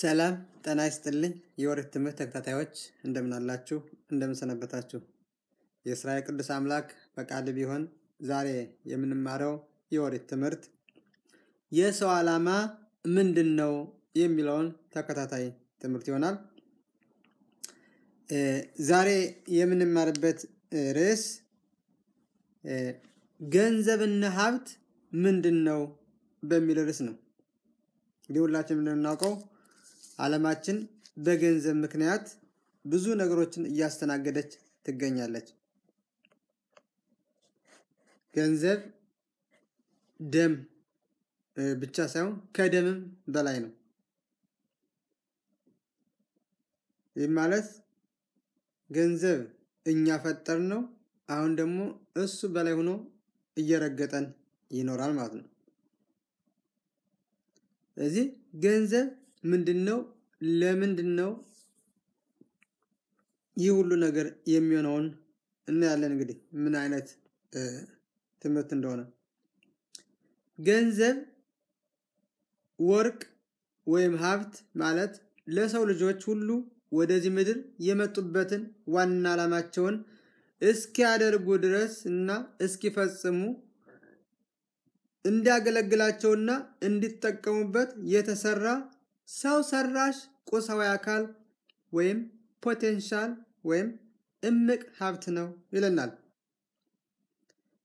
ሰላም ጤና ይስጥልኝ የወሪት ትምህርት ተከታታዮች እንደምን አላችሁ እንደምን ሰነበታችሁ የእስራኤል ቅዱስ አምላክ ፈቃድ ቢሆን ዛሬ የምንማረው የወሪት ትምህርት የሰው ዓላማ ምንድን ነው የሚለውን ተከታታይ ትምህርት ይሆናል ዛሬ የምንማርበት ርዕስ ገንዘብና ሀብት ምንድን ነው በሚል ርዕስ ነው እንግዲህ ሁላችን እንደምናውቀው ዓለማችን በገንዘብ ምክንያት ብዙ ነገሮችን እያስተናገደች ትገኛለች። ገንዘብ ደም ብቻ ሳይሆን ከደምም በላይ ነው። ይህ ማለት ገንዘብ እኛ ፈጠር ነው። አሁን ደግሞ እሱ በላይ ሆኖ እየረገጠን ይኖራል ማለት ነው። እዚህ ገንዘብ ምንድን ነው ለምንድን ነው ይህ ሁሉ ነገር የሚሆነውን እናያለን እንግዲህ ምን አይነት ትምህርት እንደሆነ ገንዘብ ወርቅ ወይም ሀብት ማለት ለሰው ልጆች ሁሉ ወደዚህ ምድር የመጡበትን ዋና ዓላማቸውን እስኪያደርጉ ድረስ እና እስኪፈጽሙ እንዲያገለግላቸውና እንዲጠቀሙበት የተሰራ ሰው ሰራሽ ቁሳዊ አካል ወይም ፖቴንሻል ወይም እምቅ ሀብት ነው ይለናል።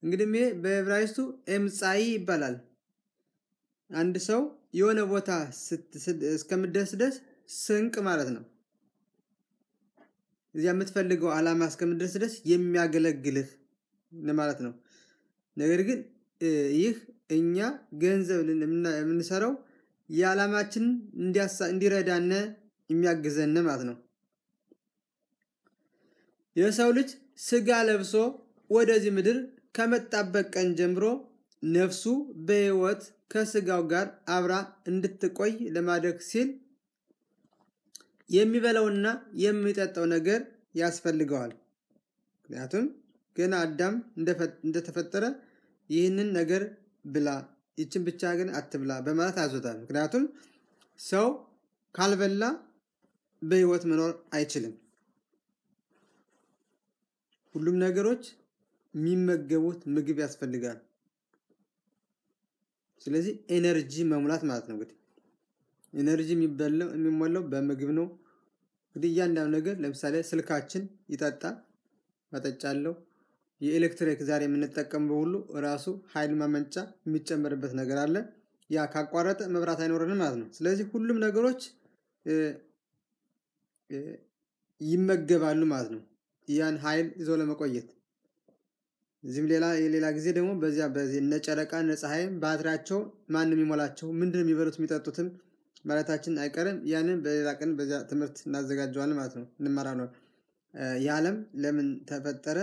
እንግዲህ ይሄ በዕብራይስቱ ኤምጻኢ ይባላል። አንድ ሰው የሆነ ቦታ እስከምደስደስ ስንቅ ማለት ነው። እዚያ የምትፈልገው ዓላማ እስከምደርስ ድረስ የሚያገለግልህ ማለት ነው። ነገር ግን ይህ እኛ ገንዘብ የምንሰራው የዓላማችን እንዲረዳነ የሚያግዘን ማለት ነው። የሰው ልጅ ስጋ ለብሶ ወደዚህ ምድር ከመጣበት ቀን ጀምሮ ነፍሱ በህይወት ከስጋው ጋር አብራ እንድትቆይ ለማድረግ ሲል የሚበላውና የሚጠጣው ነገር ያስፈልገዋል። ምክንያቱም ገና አዳም እንደተፈጠረ ይህንን ነገር ብላ ይችን ብቻ ግን አትብላ በማለት አዞታል። ምክንያቱም ሰው ካልበላ በህይወት መኖር አይችልም። ሁሉም ነገሮች የሚመገቡት ምግብ ያስፈልጋል። ስለዚህ ኤነርጂ መሙላት ማለት ነው። እንግዲህ ኤነርጂ የሚበላው የሚሞላው በምግብ ነው። እንግዲህ እያንዳንዱ ነገር ለምሳሌ ስልካችን ይጠጣ መጠጫ አለው። የኤሌክትሪክ ዛሬ የምንጠቀም ሁሉ ራሱ ኃይል ማመንጫ የሚጨመርበት ነገር አለ። ያ ካቋረጠ መብራት አይኖረንም ማለት ነው። ስለዚህ ሁሉም ነገሮች ይመገባሉ ማለት ነው። ያን ኃይል ይዞ ለመቆየት እዚህም ሌላ የሌላ ጊዜ ደግሞ በዚያ በዚህ እነ ጨረቃ እነ ባትሪያቸው ማን የሚሞላቸው ምንድን የሚበሉት የሚጠጡትም ማለታችን አይቀርም። ያንን በሌላ ቀን በዚያ ትምህርት እናዘጋጀዋለን ማለት ነው፣ እንማራለን። የዓለም ለምን ተፈጠረ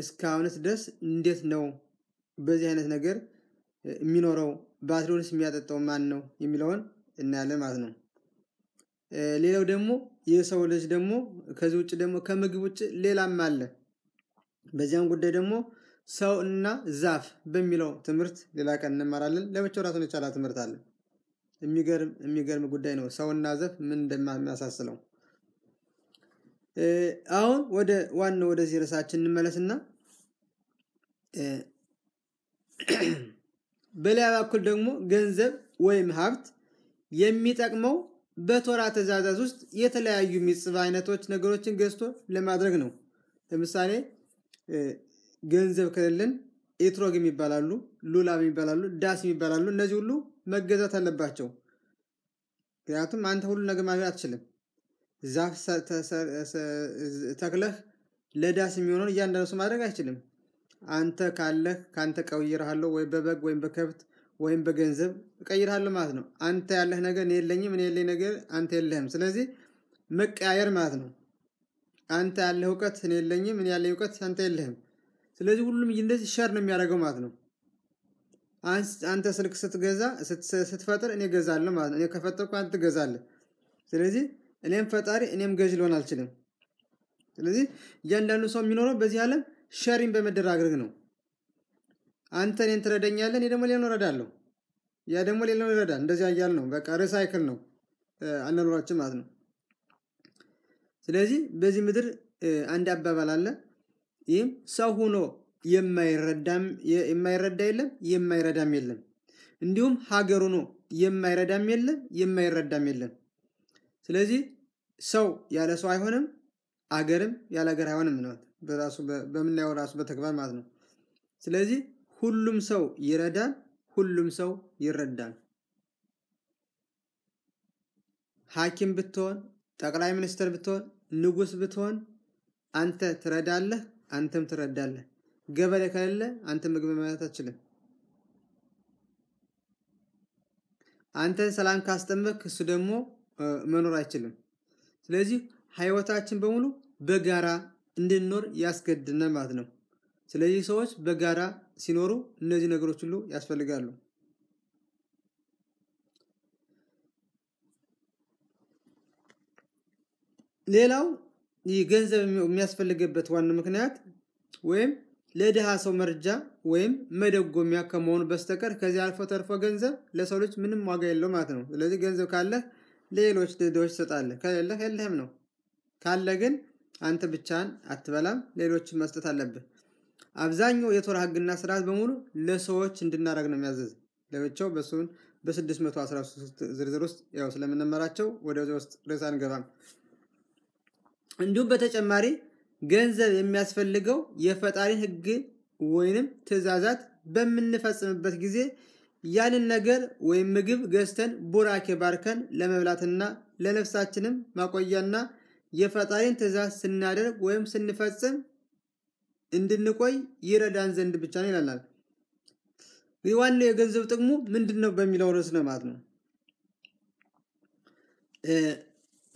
እስካሁንስ ድረስ እንዴት ነው በዚህ አይነት ነገር የሚኖረው ባትሪውንስ የሚያጠጣው ማን ነው የሚለውን እናያለን ማለት ነው። ሌላው ደግሞ የሰው ልጅ ደግሞ ከዚህ ውጭ ደግሞ ከምግብ ውጭ ሌላም አለ። በዚያም ጉዳይ ደግሞ ሰው እና ዛፍ በሚለው ትምህርት ሌላ ቀን እንማራለን። ለብቻው ራሱን የቻለ ትምህርት አለ። የሚገርም ጉዳይ ነው። እና ዛፍ ምን እንደሚያሳስለው አሁን ወደ ዋናው ወደዚህ ርዕሳችን እንመለስና በሌላ በኩል ደግሞ ገንዘብ ወይም ሀብት የሚጠቅመው በቶራ ትእዛዛት ውስጥ የተለያዩ ሚጽብ አይነቶች ነገሮችን ገዝቶ ለማድረግ ነው። ለምሳሌ ገንዘብ ከሌለን ኤትሮግ የሚባላሉ፣ ሉላብ የሚባላሉ፣ ዳስ የሚባላሉ እነዚህ ሁሉ መገዛት አለባቸው። ምክንያቱም አንተ ሁሉ ነገር ማድረግ አትችልም። ዛፍ ተክለህ ለዳስ የሚሆነውን እያንዳንዱ ሰው ማድረግ አይችልም። አንተ ካለህ ከአንተ ቀይርሃለሁ ወይም በበግ ወይም በከብት ወይም በገንዘብ እቀይርሃለሁ ማለት ነው። አንተ ያለህ ነገር እኔ የለኝም፣ እኔ የለኝ ነገር አንተ የለህም። ስለዚህ መቀያየር ማለት ነው። አንተ ያለህ እውቀት እኔ የለኝም፣ እኔ ያለኝ እውቀት አንተ የለህም። ስለዚህ ሁሉም እንደዚህ ሸር ነው የሚያደርገው ማለት ነው። አንተ ስልክ ስትገዛ ስትፈጥር እኔ ገዛለሁ ማለት ነው። እኔ ከፈጠርኩ አንተ ትገዛለህ። ስለዚህ እኔም ፈጣሪ እኔም ገዥ ልሆን አልችልም። ስለዚህ እያንዳንዱ ሰው የሚኖረው በዚህ ዓለም ሸሪን በመደራግርግ ነው። አንተ እኔን ትረደኛለህ፣ እኔ ደግሞ ሌላውን እረዳለሁ፣ ያ ደግሞ ሌላውን ይረዳል። እንደዚያ እያል ነው። በቃ ሪሳይክል ነው አናኖራችን ማለት ነው። ስለዚህ በዚህ ምድር አንድ አባባል አለ። ይህም ሰው ሆኖ የማይረዳ የለም የማይረዳም የለም፣ እንዲሁም ሀገር ሆኖ የማይረዳም የለም የማይረዳም የለም። ስለዚህ ሰው ያለ ሰው አይሆንም፣ አገርም ያለ አገር አይሆንም ነው በራሱ በምናየው ራሱ በተግባር ማለት ነው። ስለዚህ ሁሉም ሰው ይረዳል፣ ሁሉም ሰው ይረዳል። ሐኪም ብትሆን፣ ጠቅላይ ሚኒስትር ብትሆን፣ ንጉስ ብትሆን አንተ ትረዳለህ፣ አንተም ትረዳለህ። ገበሬ ከሌለ አንተ ምግብ መብላት አትችልም። አንተን ሰላም ካስጠመቅ እሱ ደግሞ መኖር አይችልም። ስለዚህ ህይወታችን በሙሉ በጋራ እንድንኖር ያስገድናል ማለት ነው። ስለዚህ ሰዎች በጋራ ሲኖሩ እነዚህ ነገሮች ሁሉ ያስፈልጋሉ። ሌላው ይህ ገንዘብ የሚያስፈልግበት ዋና ምክንያት ወይም ለድሃ ሰው መርጃ ወይም መደጎሚያ ከመሆኑ በስተቀር ከዚህ አልፎ ተርፎ ገንዘብ ለሰው ልጅ ምንም ዋጋ የለው ማለት ነው። ስለዚህ ገንዘብ ካለህ ሌሎች ድዶች ትሰጣለህ። ከሌለህ የለህም ነው። ካለ ግን አንተ ብቻን አትበላም፣ ሌሎችን መስጠት አለብህ። አብዛኛው የቶራ ህግና ስርዓት በሙሉ ለሰዎች እንድናደርግ ነው የሚያዘዝ ለብቻው በሱን በ613 ዝርዝር ውስጥ ያው ስለምንመራቸው ወደ ውስጥ ርዕስ አንገባም። እንዲሁም በተጨማሪ ገንዘብ የሚያስፈልገው የፈጣሪን ህግ ወይንም ትእዛዛት በምንፈጽምበት ጊዜ ያንን ነገር ወይም ምግብ ገዝተን ቡራኬ ባርከን ለመብላትና ለነፍሳችንም ማቆያና የፈጣሪን ትእዛዝ ስናደርግ ወይም ስንፈጽም እንድንቆይ ይረዳን ዘንድ ብቻ ነው ይላል። ዋናው የገንዘብ ጥቅሙ ምንድን ነው በሚለው ርዕስ ነው ማለት ነው።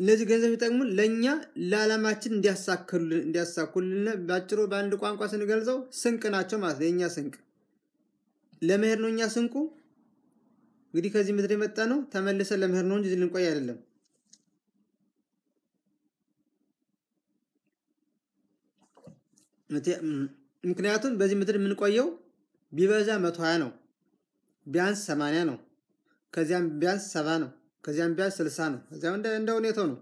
እነዚህ ገንዘብ ይጠቅሙን ለእኛ ለዓላማችን እንዲያሳኩልን፣ በአጭሩ በአንድ ቋንቋ ስንገልጸው ስንቅ ናቸው ማለት ነው፣ የእኛ ስንቅ ለመሄድ ነው እኛ ስንቁ እንግዲህ ከዚህ ምድር የመጣ ነው ተመልሰን ለመሄድ ነው እንጂ ልንቆይ አይደለም ምክንያቱም በዚህ ምድር የምንቆየው ቢበዛ መቶ ሀያ ነው ቢያንስ ሰማንያ ነው ከዚያም ቢያንስ ሰባ ነው ከዚያም ቢያንስ ስልሳ ነው ከዚያም እንደ ሁኔታው ነው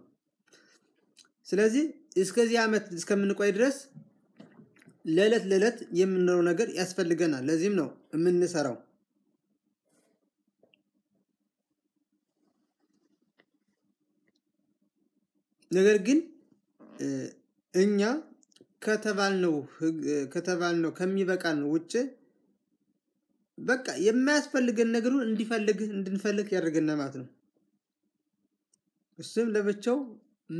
ስለዚህ እስከዚህ ዓመት እስከምንቆይ ድረስ ለዕለት ለዕለት የምንለው ነገር ያስፈልገናል። ለዚህም ነው የምንሰራው። ነገር ግን እኛ ከተባልነው ከተባልነው ከሚበቃን ውጭ በቃ የማያስፈልገን ነገሩ እንዲፈልግ እንድንፈልግ ያደርገና ማለት ነው። እሱም ለብቻው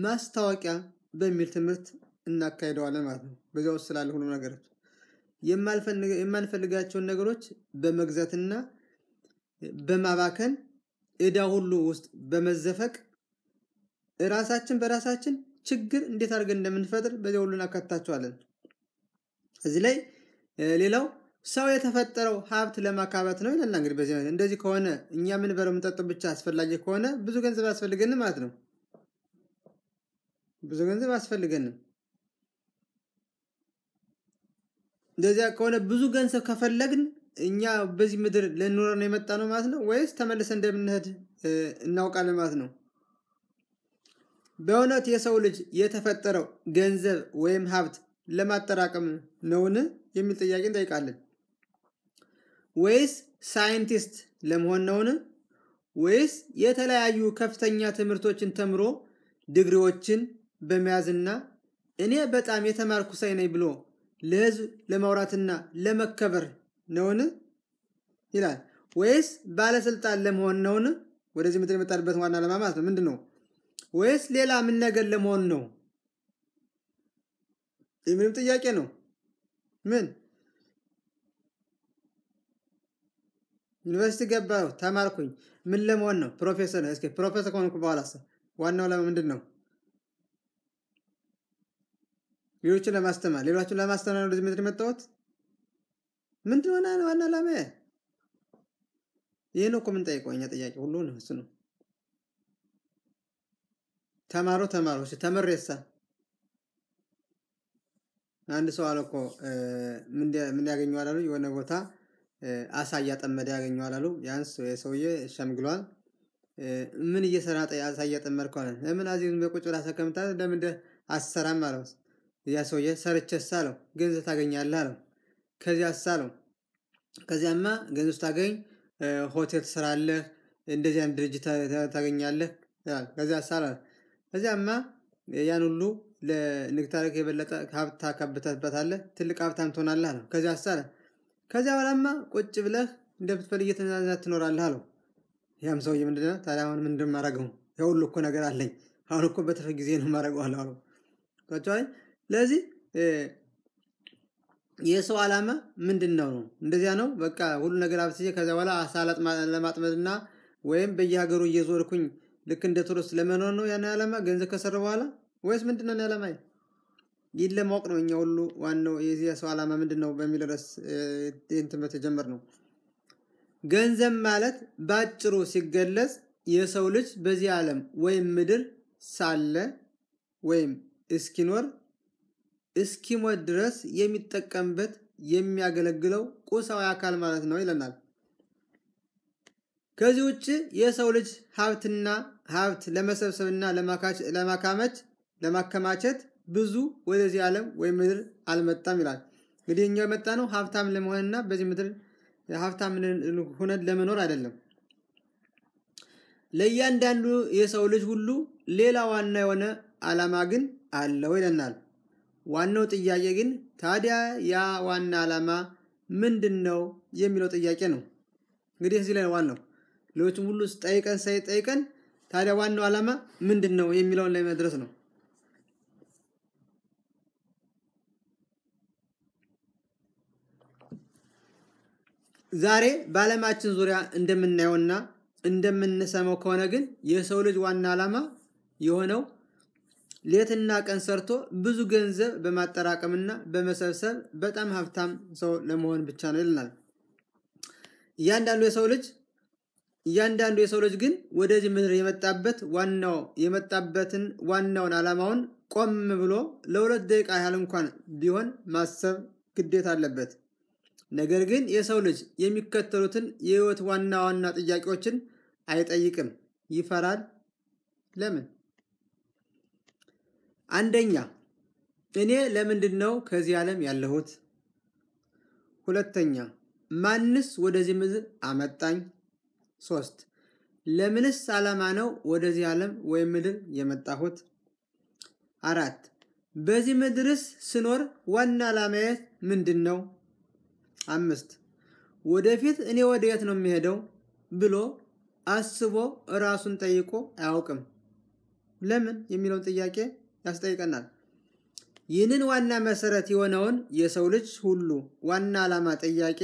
ማስታወቂያ በሚል ትምህርት እናካሄደዋለን ማለት ነው። በዚያ ውስጥ ስላለ ሁሉ ነገሮች የማንፈልጋቸውን ነገሮች በመግዛትና በማባከን እዳ ሁሉ ውስጥ በመዘፈቅ ራሳችን በራሳችን ችግር እንዴት አድርገን እንደምንፈጥር በዚያ ሁሉ እናካትታቸዋለን። እዚህ ላይ ሌላው ሰው የተፈጠረው ሀብት ለማካበት ነው ይላል። እንግዲህ በዚህ እንደዚህ ከሆነ እኛ ምን ምንጠጡ ብቻ አስፈላጊ ከሆነ ብዙ ገንዘብ አያስፈልገንም ማለት ነው። ብዙ ገንዘብ አስፈልገንም። እንደዚያ ከሆነ ብዙ ገንዘብ ከፈለግን እኛ በዚህ ምድር ልንኖረ ነው የመጣ ነው ማለት ነው ወይስ ተመልሰ እንደምንሄድ እናውቃለን ማለት ነው። በእውነት የሰው ልጅ የተፈጠረው ገንዘብ ወይም ሀብት ለማጠራቀም ነውን የሚል ጥያቄ እንጠይቃለን። ወይስ ሳይንቲስት ለመሆን ነውን? ወይስ የተለያዩ ከፍተኛ ትምህርቶችን ተምሮ ድግሪዎችን በመያዝና እኔ በጣም የተማርኩ ሳይ ነኝ ብሎ ለህዝብ ለማውራትና ለመከበር ነውን ይላል ወይስ ባለስልጣን ለመሆን ነውን ወደዚህ ምድር የመጣበት ዋና ዓላማ ማለት ነው ምንድን ነው ወይስ ሌላ ምን ነገር ለመሆን ነው የምንም ጥያቄ ነው ምን ዩኒቨርሲቲ ገባሁ ተማርኩኝ ምን ለመሆን ነው ፕሮፌሰር ፕሮፌሰር ከሆንኩ በኋላ ዋናው ለማ ምንድን ነው ሌሎችን ለማስተማር ሌሎችን ለማስተማር ወደዚህ ምድር የመጣሁት ምንድን ሆነ ዋና ዓላማ ይህ ነው እኮ የምንጠይቀው እኛ ጥያቄ ሁሉ ነው እሱ ነው ተማሮ ተማሮ ተመሬሳ አንድ ሰው አለ እኮ ምን ያገኘዋል አሉ የሆነ ቦታ አሳ እያጠመደ ያገኘዋል አሉ ያንስ የሰውዬ ሸምግሏል ምን እየሰራ አሳ እያጠመድከዋል ለምን አዚ በቁጭ ብላ ሰከምታ ለምን አሰራም አለውስ እዚያ ሰውየ ሰርቸስ አለው ገንዘብ ታገኛለ አለው። ከዚያስ አለው ከዚያማ ገንዘብ ስታገኝ ሆቴል ትሰራለህ፣ እንደዚህ አይነት ድርጅት ታገኛለህ። ከዚያስ አለ ከዚያማ ያን ሁሉ ለንግድ ታሪክ የበለጠ ሀብት ታካብተበታለህ፣ ትልቅ ሀብታም ትሆናለህ አለው። ከዚያስ አለ ከዚያ በኋላማ ቁጭ ብለህ እንደምትፈልግ እየተዝናና ትኖራለህ አለው። ያም ሰውዬ ምንድነው ታዲያ አሁን ምን እንደማደርገው? ያው ሁሉ እኮ ነገር አለኝ አሁን እኮ በትርፍ ጊዜ ነው የማደርገው አለው። ለዚህ የሰው ዓላማ ምንድን ነው? እንደዚያ ነው በቃ ሁሉ ነገር አብስዬ ከዚያ በኋላ አሳ ለማጥመድና ወይም በየሀገሩ እየዞርኩኝ ልክ እንደ ቱሪስት ለመኖር ነው ያን ዓላማ ገንዘብ ከሰራ በኋላ ወይስ ምንድን ነው ዓላማ? ይህን ለማወቅ ነው እኛ ሁሉ ዋናው የዚያ ሰው ዓላማ ምንድን ነው በሚል ርዕስ ይህን ትምህርት የጀመር ነው። ገንዘብ ማለት በአጭሩ ሲገለጽ የሰው ልጅ በዚህ ዓለም ወይም ምድር ሳለ ወይም እስኪኖር እስኪሞት ድረስ የሚጠቀምበት የሚያገለግለው ቁሳዊ አካል ማለት ነው ይለናል። ከዚህ ውጭ የሰው ልጅ ሀብትና ሀብት ለመሰብሰብና ለማካመች ለማከማቸት ብዙ ወደዚህ ዓለም ወይ ምድር አልመጣም ይላል። እንግዲህ እኛው የመጣ ነው ሀብታም ለመሆንና በዚህ ምድር ሀብታም ሆነን ለመኖር አይደለም። ለእያንዳንዱ የሰው ልጅ ሁሉ ሌላ ዋና የሆነ ዓላማ ግን አለው ይለናል። ዋናው ጥያቄ ግን ታዲያ ያ ዋና ዓላማ ምንድን ነው የሚለው ጥያቄ ነው። እንግዲህ እዚህ ላይ ዋናው ሌሎችም ሁሉ ጠይቀን ሳይጠይቀን ታዲያ ዋናው ዓላማ ምንድን ነው የሚለውን ላይ መድረስ ነው። ዛሬ በዓለማችን ዙሪያ እንደምናየውና እንደምንሰማው ከሆነ ግን የሰው ልጅ ዋና ዓላማ የሆነው ሌትና ቀን ሰርቶ ብዙ ገንዘብ በማጠራቀምና በመሰብሰብ በጣም ሀብታም ሰው ለመሆን ብቻ ነው ይልናል። እያንዳንዱ የሰው ልጅ እያንዳንዱ የሰው ልጅ ግን ወደዚህ ምድር የመጣበት ዋናው የመጣበትን ዋናውን ዓላማውን ቆም ብሎ ለሁለት ደቂቃ ያህል እንኳን ቢሆን ማሰብ ግዴታ አለበት። ነገር ግን የሰው ልጅ የሚከተሉትን የህይወት ዋና ዋና ጥያቄዎችን አይጠይቅም። ይፈራል። ለምን? አንደኛ እኔ ለምንድን ነው ከዚህ ዓለም ያለሁት? ሁለተኛ ማንስ ወደዚህ ምድር አመጣኝ? ሶስት ለምንስ ዓላማ ነው ወደዚህ ዓለም ወይም ምድር የመጣሁት? አራት በዚህ ምድርስ ስኖር ዋና ዓላማዬ ምንድን ነው? አምስት ወደፊት እኔ ወደ የት ነው የሚሄደው ብሎ አስቦ ራሱን ጠይቆ አያውቅም። ለምን የሚለውን ጥያቄ ያስጠይቀናል። ይህንን ዋና መሰረት የሆነውን የሰው ልጅ ሁሉ ዋና ዓላማ ጥያቄ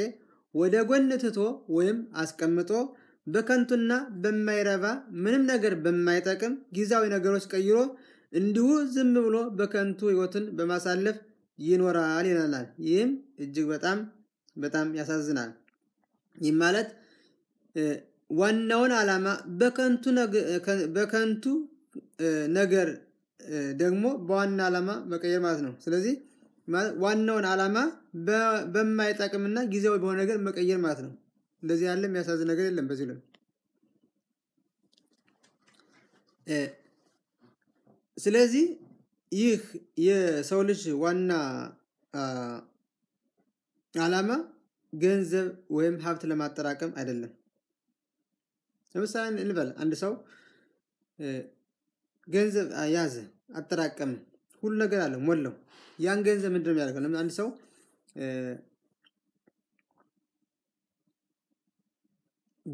ወደ ጎን ትቶ ወይም አስቀምጦ በከንቱና በማይረባ ምንም ነገር በማይጠቅም ጊዜያዊ ነገሮች ቀይሮ እንዲሁ ዝም ብሎ በከንቱ ህይወትን በማሳለፍ ይኖራል ይለናል። ይህም እጅግ በጣም በጣም ያሳዝናል። ይህም ማለት ዋናውን ዓላማ በከንቱ ነገር ደግሞ በዋና ዓላማ መቀየር ማለት ነው። ስለዚህ ዋናውን ዓላማ በማይጠቅምና ጊዜያዊ በሆነ ነገር መቀየር ማለት ነው። እንደዚህ ያለ የሚያሳዝን ነገር የለም። በዚህ ላይ ስለዚህ ይህ የሰው ልጅ ዋና ዓላማ ገንዘብ ወይም ሀብት ለማጠራቀም አይደለም። ለምሳሌ እንበል አንድ ሰው ገንዘብ ያዘ አጠራቀምን ሁሉ ነገር አለ ሞላው። ያን ገንዘብ ምንድን ነው የሚያደርገው? ለምን አንድ ሰው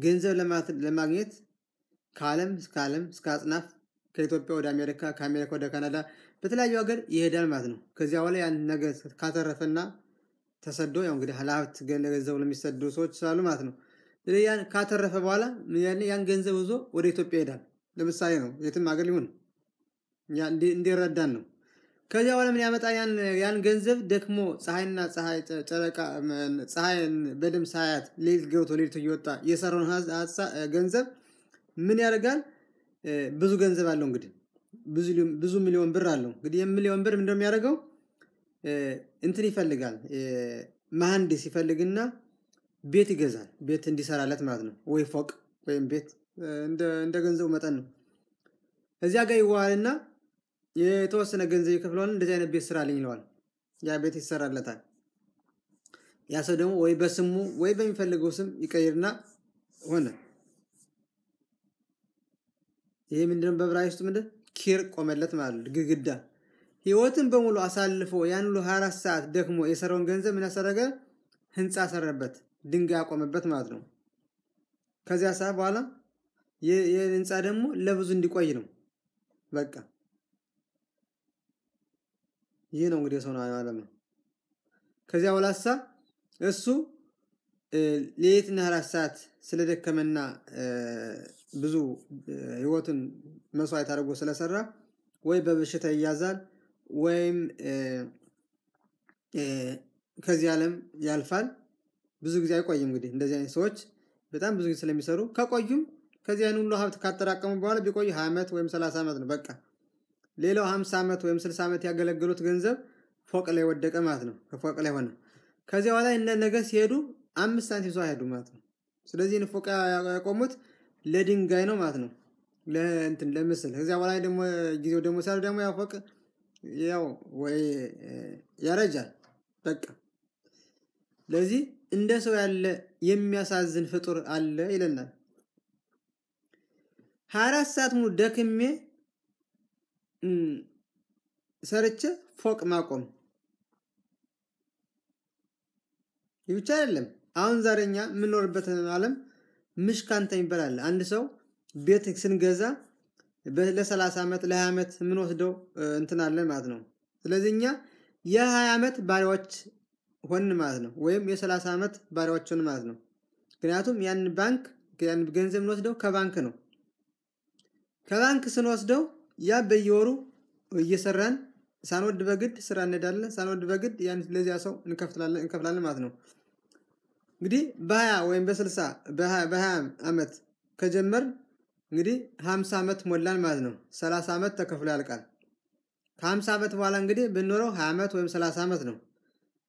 ገንዘብ ለማግኘት ከዓለም እስከ ዓለም እስከ አጽናፍ ከኢትዮጵያ ወደ አሜሪካ ከአሜሪካ ወደ ካናዳ በተለያዩ ሀገር ይሄዳል ማለት ነው። ከዚያ በኋላ ያን ነገር ካተረፈና ተሰዶ ያው እንግዲህ ለሀብት ገንዘቡ ለሚሰዱ ሰዎች ስላሉ ማለት ነው። ያን ካተረፈ በኋላ ያን ገንዘብ ይዞ ወደ ኢትዮጵያ ይሄዳል። ለምሳሌ ነው የትም ሀገር ሊሆን ነው። እንዲረዳን ነው ከዚያ በኋላ ምን ያመጣ ያን ገንዘብ ደክሞ ፀሐይና ጨረቃ ፀሐይን በደም ሳያት ሌሊት ገብቶ ሌሊት እየወጣ የሰራውን ገንዘብ ምን ያደርጋል ብዙ ገንዘብ አለው እንግዲህ ብዙ ሚሊዮን ብር አለው እንግዲህ የሚሊዮን ብር ምንድነው የሚያደርገው እንትን ይፈልጋል መሀንዲስ ይፈልግና ቤት ይገዛል ቤት እንዲሰራለት ማለት ነው ወይ ፎቅ ወይም ቤት እንደ ገንዘቡ መጠን ነው እዚያ ጋር ይዋሃልና የተወሰነ ገንዘብ ይከፍለዋል። እንደዚህ አይነት ቤት ስራልኝ ይለዋል። ያ ቤት ይሰራለታል። ያ ሰው ደግሞ ወይ በስሙ ወይ በሚፈልገው ስም ይቀይርና ሆነ። ይሄ ምንድነው? በዕብራይስጥ ምንድን ኪር ቆመለት ማለት ነው፣ ግድግዳ። ህይወትን በሙሉ አሳልፎ ያን ሁሉ 24 ሰዓት ደክሞ የሰራውን ገንዘብ ምን ያሰረገ? ህንፃ ሰረበት፣ ድንጋይ አቆመበት ማለት ነው። ከዚያ ሰዓት በኋላ ይህ ህንፃ ደግሞ ለብዙ እንዲቆይ ነው በቃ ይህ ነው እንግዲህ የሰውን ዓለም ነው። ከዚያ ወላሳ እሱ ሌትና አራት ሰዓት ስለደከመና ብዙ ህይወቱን መስዋዕት አድርጎ ስለሰራ ወይ በበሽታ ይያዛል ወይም ከዚህ ዓለም ያልፋል። ብዙ ጊዜ አይቆይም። እንግዲህ እንደዚህ አይነት ሰዎች በጣም ብዙ ጊዜ ስለሚሰሩ ከቆዩም ከዚህ አይነት ሁሉ ሀብት ካጠራቀሙ በኋላ ቢቆዩ ሀያ ዓመት ወይም ሰላሳ ዓመት ነው በቃ ሌላው 50 ዓመት ወይም 60 ዓመት ያገለገሉት ገንዘብ ፎቅ ላይ ወደቀ ማለት ነው። ከፎቅ ላይ ሆነ። ከዚያ በኋላ እነ ነገ ሲሄዱ አምስት ሳንቲም ይዘው አይሄዱ ማለት ነው። ስለዚህ ፎቅ ያቆሙት ለድንጋይ ነው ማለት ነው። ለእንትን ለምስል ከዚያ በኋላ ደግሞ ጊዜው ደግሞ ሲያሉ ደግሞ ያው ፎቅ ያው ወይ ያረጃል በቃ ስለዚህ እንደ ሰው ያለ የሚያሳዝን ፍጡር አለ ይለናል። 24 ሰዓት ሙሉ ደክሜ ሰርች ፎቅ ማቆም ይህ ብቻ አይደለም። አሁን ዛሬ እኛ የምንኖርበት ዓለም ምሽካንታ የሚባል አለ። አንድ ሰው ቤት ስንገዛ ለ30 ዓመት ለ20 ዓመት የምንወስደው እንትን አለን ማለት ነው። ስለዚህ እኛ የ20 ዓመት ባሪያዎች ሆን ማለት ነው፣ ወይም የ30 ዓመት ባሪያዎች ሆን ማለት ነው። ምክንያቱም ያን ባንክ ያን ገንዘብ የምንወስደው ከባንክ ነው። ከባንክ ስንወስደው ያ በየወሩ እየሰራን ሳንወድ በግድ ስራ እንሄዳለን። ሳንወድ በግድ ያን ለዚያ ሰው እንከፍላለን ማለት ነው። እንግዲህ በሀያ ወይም በስልሳ በሀያ ዓመት ከጀመር እንግዲህ ሀምሳ ዓመት ሞላን ማለት ነው። ሰላሳ ዓመት ተከፍሎ ያልቃል። ከሀምሳ ዓመት በኋላ እንግዲህ ብንኖረው ሀያ ዓመት ወይም ሰላሳ ዓመት ነው።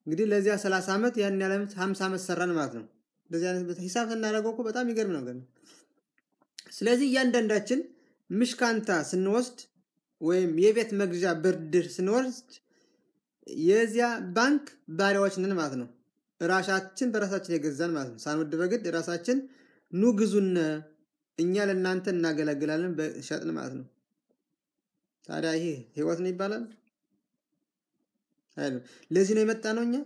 እንግዲህ ለዚያ ሰላሳ ዓመት ያን ያለ ዓመት ሀምሳ ዓመት ሰራን ማለት ነው። ለዚያ ሂሳብ ስናደርገው እኮ በጣም ይገርም ነው። ስለዚህ እያንዳንዳችን ምሽካንታ ስንወስድ ወይም የቤት መግዣ ብርድር ስንወስድ የዚያ ባንክ ባሪያዎች ነን ማለት ነው። ራሳችን በራሳችን የገዛን ማለት ነው። ሳንወድ በግድ ራሳችን ኑ እኛ ለእናንተ እናገለግላለን በሸጥን ማለት ነው። ታዲያ ይሄ ህይወት ነው ይባላል? አይደለም። ለዚህ ነው የመጣ ነው እኛ።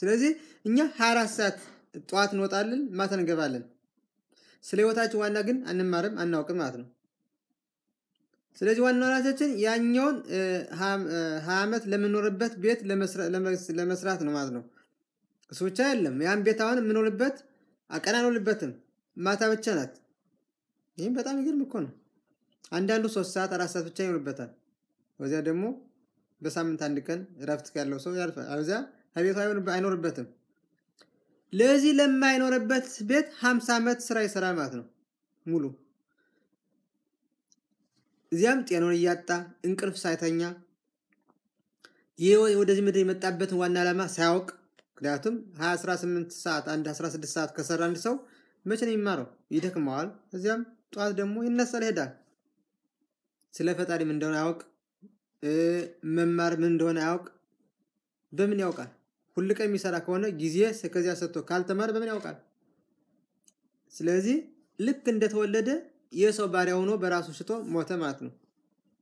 ስለዚህ እኛ አራት ሰዓት ጠዋት እንወጣለን፣ ማታ እንገባለን። ስለ ህይወታችን ዋና ግን አንማርም አናውቅም ማለት ነው። ስለዚህ ዋና ራሳችን ያኛውን ሀያ ዓመት ለምንኖርበት ቤት ለመስራት ነው ማለት ነው። እሱ ብቻ አይደለም። ያን ቤት አሁን የምኖርበት አቀን ማታ ብቻ ናት። ይህም በጣም ይገርም እኮ ነው። አንዳንዱ ሶስት ሰዓት አራት ሰዓት ብቻ ይኖርበታል። በዚያ ደግሞ በሳምንት አንድ ቀን እረፍት ያለው ሰው ያልፋል። እዚያ ከቤቱ አይኖርበትም። ለዚህ ለማይኖርበት ቤት 50 ዓመት ስራ ይሰራ ማለት ነው ሙሉ። እዚያም ጤናውን እያጣ እንቅልፍ ሳይተኛ ይህ ወደዚህ ምድር የመጣበትን ዋና ዓላማ ሳያውቅ ምክንያቱም 18 ሰዓት አንድ 16 ሰዓት ከሰራ አንድ ሰው መቼ ነው የሚማረው? ይደክመዋል። እዚያም ጠዋት ደግሞ ይነሳል፣ ይሄዳል። ስለ ፈጣሪ ምን እንደሆነ አያውቅ፣ መማር ምን እንደሆነ አያውቅ። በምን ያውቃል? ሁልቀ ቀን የሚሰራ ከሆነ ጊዜ ከዚያ ሰጥቶ ካልተማር በምን ያውቃል? ስለዚህ ልክ እንደተወለደ የሰው ባሪያ ሆኖ በራሱ ሽቶ ሞተ ማለት ነው።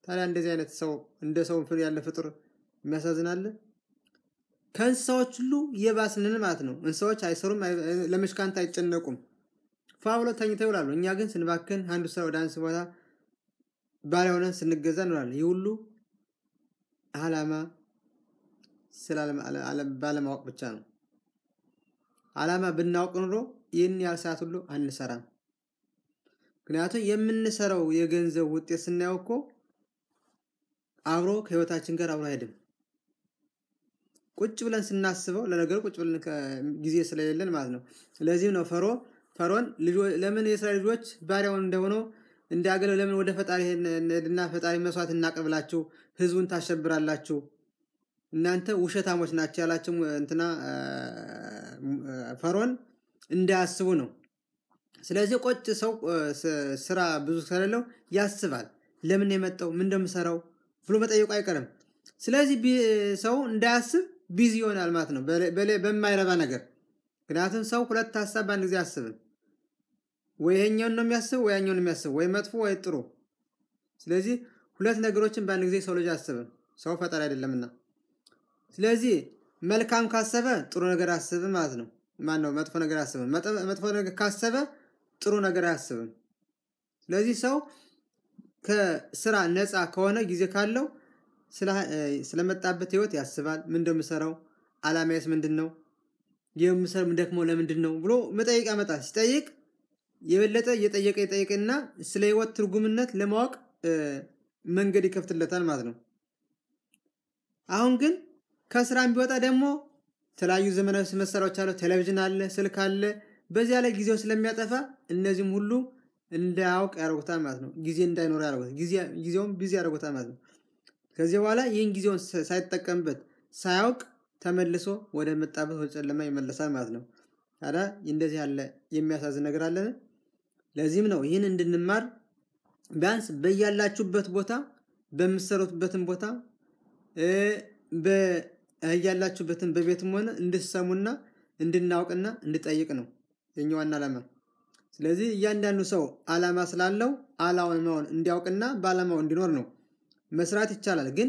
ታዲያ እንደዚህ አይነት ሰው እንደ ሰው ያለ ፍጡር የሚያሳዝናል። ከእንስሳዎች ሁሉ የባስንን ማለት ነው። እንስሳዎች አይሰሩም፣ ለመሽካንት አይጨነቁም፣ ፋ ብሎ ተኝተው ይውላሉ። እኛ ግን ስንባክን አንዱ ስራ ወደ አንስ ቦታ ባሪያ ሆነን ስንገዛ እንውላለን። ይህ ሁሉ አላማ ባለማወቅ ብቻ ነው። አላማ ብናውቅ ኑሮ ይህን ያህል ሰዓት ሁሉ አንሰራም። ምክንያቱም የምንሰራው የገንዘብ ውጤት ስናየው እኮ አብሮ ከህይወታችን ጋር አብሮ አይሄድም። ቁጭ ብለን ስናስበው ለነገሩ ቁጭ ብለን ጊዜ ስለሌለን ማለት ነው። ለዚህም ነው ፈሮ ፈሮን ለምን የእስራኤል ልጆች ባሪያውን እንደሆነው እንዲያገለው ለምን ወደ ፈጣሪ እና ፈጣሪ መስዋዕት እናቅርብላችሁ ህዝቡን ታሸብራላችሁ እናንተ ውሸታሞች ናቸው ያላቸው እንትና ፈሮን እንዳያስቡ ነው። ስለዚህ ቆጭ ሰው ስራ ብዙ ስለሌለው ያስባል። ለምን የመጣው ምን እንደምሰራው ብሎ መጠየቁ አይቀርም። ስለዚህ ሰው እንዳያስብ ቢዚ ይሆናል ማለት ነው በማይረባ ነገር። ምክንያቱም ሰው ሁለት ሀሳብ በአንድ ጊዜ አያስብም። ወይ ይሄኛውን ነው የሚያስብ፣ ወይ ያኛውን ነው የሚያስብ፣ ወይ መጥፎ ወይ ጥሩ። ስለዚህ ሁለት ነገሮችን በአንድ ጊዜ ሰው ልጅ አስብም፣ ሰው ፈጠር አይደለምና። ስለዚህ መልካም ካሰበ ጥሩ ነገር አስብ ማለት ነው። ማን ነው መጥፎ ነገር አስብ? መጥፎ ነገር ካሰበ ጥሩ ነገር አያስብም። ስለዚህ ሰው ከስራ ነፃ ከሆነ ጊዜ ካለው ስለመጣበት ህይወት ያስባል። ምን እንደምሰራው፣ አላማዬስ ምንድን ነው፣ የምሰር ምደክመው ለምንድን ነው ብሎ መጠየቅ ያመጣል። ሲጠይቅ የበለጠ እየጠየቀ የጠየቀና ስለ ህይወት ትርጉምነት ለማወቅ መንገድ ይከፍትለታል ማለት ነው። አሁን ግን ከስራም ቢወጣ ደግሞ የተለያዩ ዘመናዊ መሳሪያዎች አለ፣ ቴሌቪዥን አለ፣ ስልክ አለ። በዚያ ላይ ጊዜው ስለሚያጠፋ እነዚህም ሁሉ እንዳያውቅ ያደርጉታል ማለት ነው። ጊዜ እንዳይኖር ያደርጉታል። ጊዜውም ቢዚ ያደርጉታል ማለት ነው። ከዚህ በኋላ ይህን ጊዜውን ሳይጠቀምበት ሳያውቅ ተመልሶ ወደ መጣበት ወደ ጨለማ ይመለሳል ማለት ነው። ታዲያ እንደዚህ ያለ የሚያሳዝን ነገር አለን። ለዚህም ነው ይህን እንድንማር ቢያንስ በያላችሁበት ቦታ በምትሰሩትበትም ቦታ እያላችሁበትን በቤትም ሆነ እንድትሰሙና እንድናውቅና እንድጠይቅ ነው የኛ ዋና ዓላማ። ስለዚህ እያንዳንዱ ሰው ዓላማ ስላለው ዓላማውን እንዲያውቅና በዓላማው እንዲኖር ነው። መስራት ይቻላል፣ ግን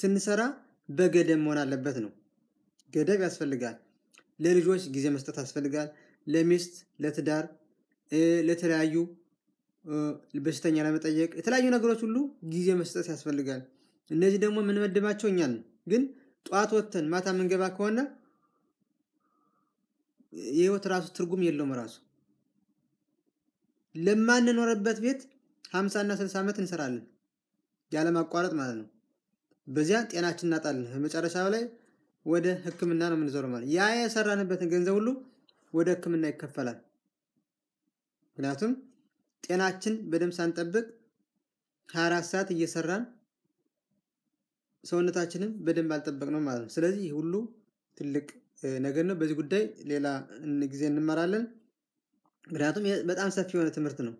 ስንሰራ በገደብ መሆን አለበት ነው። ገደብ ያስፈልጋል። ለልጆች ጊዜ መስጠት ያስፈልጋል። ለሚስት፣ ለትዳር፣ ለተለያዩ በሽተኛ ለመጠየቅ የተለያዩ ነገሮች ሁሉ ጊዜ መስጠት ያስፈልጋል። እነዚህ ደግሞ የምንመድባቸው እኛን ግን ጠዋት ወጥተን ማታ ምንገባ ከሆነ የህይወት ራሱ ትርጉም የለውም። ራሱ ለማንኖርበት ቤት ሀምሳና ስልሳ ዓመት እንሰራለን ያለማቋረጥ ማለት ነው። በዚያ ጤናችን እናጣለን። መጨረሻ ላይ ወደ ህክምና ነው የምንዞረው ማለት ያ የሰራንበትን ገንዘብ ሁሉ ወደ ህክምና ይከፈላል። ምክንያቱም ጤናችን በደንብ ሳንጠብቅ አራት ሰዓት እየሰራን ሰውነታችንን በደንብ አልጠበቅነው ማለት ነው። ስለዚህ ይህ ሁሉ ትልቅ ነገር ነው። በዚህ ጉዳይ ሌላ ጊዜ እንመራለን። ምክንያቱም በጣም ሰፊ የሆነ ትምህርት ነው።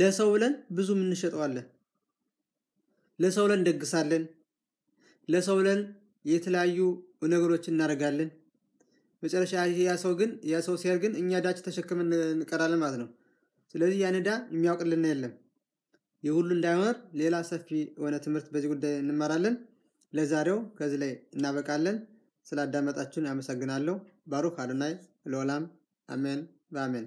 ለሰው ብለን ብዙ የምንሸጠዋለን። ለሰው ብለን እንደግሳለን። ለሰው ብለን የተለያዩ ነገሮችን እናደርጋለን። መጨረሻ ያ ሰው ግን ያ ሰው ሲያር ግን እኛ ዳች ተሸክመን እንቀራለን ማለት ነው። ስለዚህ ያን ዕዳ የሚያውቅልን የለም። የሁሉ እንዳይሆን ሌላ ሰፊ የሆነ ትምህርት በዚህ ጉዳይ እንማራለን። ለዛሬው ከዚህ ላይ እናበቃለን። ስላዳመጣችሁን ያመሰግናለሁ። ባሩክ አዶናይ ለወላም አሜን በአሜን